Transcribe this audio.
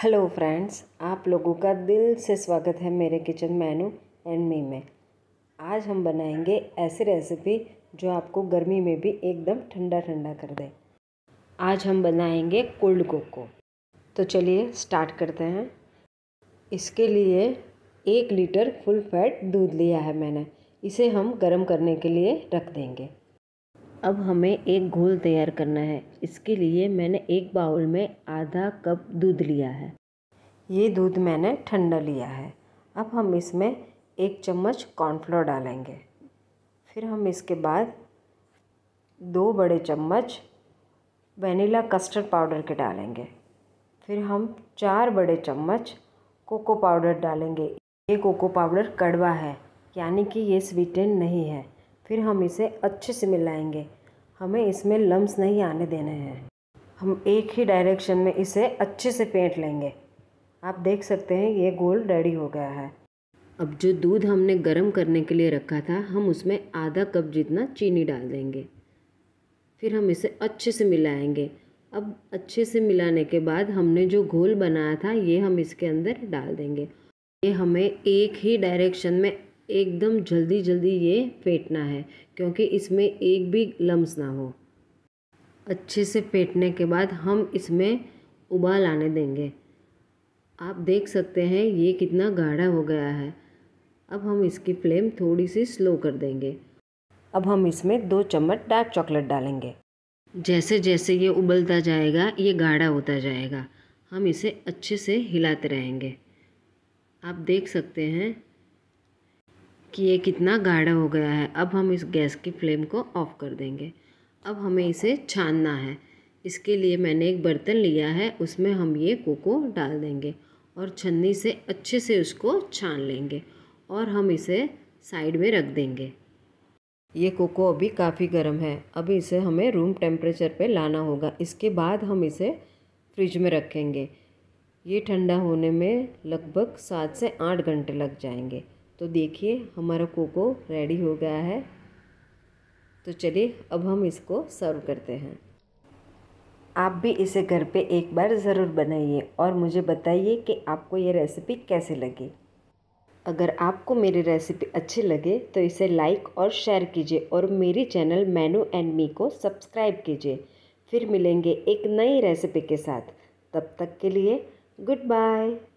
hello friends आप लोगों का दिल से स्वागत है मेरे किचन मेनू एंड मी में आज हम बनाएंगे ऐसी रेसिपी जो आपको गर्मी में भी एकदम ठंडा ठंडा कर दे आज हम बनाएंगे कोल्ड कोको तो चलिए स्टार्ट करते हैं इसके लिए एक लीटर फुल फैट दूध लिया है मैंने इसे हम गर्म करने के लिए रख देंगे अब हमें एक घोल तैयार करना है इसके लिए मैंने एक बाउल में आधा कप दूध लिया है ये दूध मैंने ठंडा लिया है अब हम इसमें एक चम्मच कॉर्नफ्लोर डालेंगे फिर हम इसके बाद दो बड़े चम्मच वनीला कस्टर्ड पाउडर के डालेंगे फिर हम चार बड़े चम्मच कोको पाउडर डालेंगे ये कोको पाउडर कड़वा है यानी कि ये स्वीटेन नहीं है फिर हम इसे अच्छे से मिलाएंगे हमें इसमें लम्स नहीं आने देने हैं हम एक ही डायरेक्शन में इसे अच्छे से पेंट लेंगे आप देख सकते हैं ये गोल रेडी हो गया है अब जो दूध हमने गर्म करने के लिए रखा था हम उसमें आधा कप जितना चीनी डाल देंगे फिर हम इसे अच्छे से मिलाएंगे अब अच्छे से मिलाने के बाद हमने जो घोल बनाया था ये हम इसके अंदर डाल देंगे ये हमें एक ही डायरेक्शन में एकदम जल्दी जल्दी ये फेंटना है क्योंकि इसमें एक भी लम्स ना हो अच्छे से फेंटने के बाद हम इसमें उबाल आने देंगे आप देख सकते हैं ये कितना गाढ़ा हो गया है अब हम इसकी फ्लेम थोड़ी सी स्लो कर देंगे अब हम इसमें दो चम्मच डार्क चॉकलेट डालेंगे जैसे जैसे ये उबलता जाएगा ये गाढ़ा होता जाएगा हम इसे अच्छे से हिलाते रहेंगे आप देख सकते हैं कि ये कितना गाढ़ा हो गया है अब हम इस गैस की फ्लेम को ऑफ़ कर देंगे अब हमें इसे छानना है इसके लिए मैंने एक बर्तन लिया है उसमें हम ये कोको डाल देंगे और छन्नी से अच्छे से उसको छान लेंगे और हम इसे साइड में रख देंगे ये कोको अभी काफ़ी गर्म है अभी इसे हमें रूम टेम्परेचर पे लाना होगा इसके बाद हम इसे फ्रिज में रखेंगे ये ठंडा होने में लगभग सात से आठ घंटे लग जाएंगे तो देखिए हमारा कोको रेडी हो गया है तो चलिए अब हम इसको सर्व करते हैं आप भी इसे घर पे एक बार ज़रूर बनाइए और मुझे बताइए कि आपको ये रेसिपी कैसे लगी अगर आपको मेरी रेसिपी अच्छी लगे तो इसे लाइक और शेयर कीजिए और मेरी चैनल मेनू एंड मी को सब्सक्राइब कीजिए फिर मिलेंगे एक नई रेसिपी के साथ तब तक के लिए गुड बाय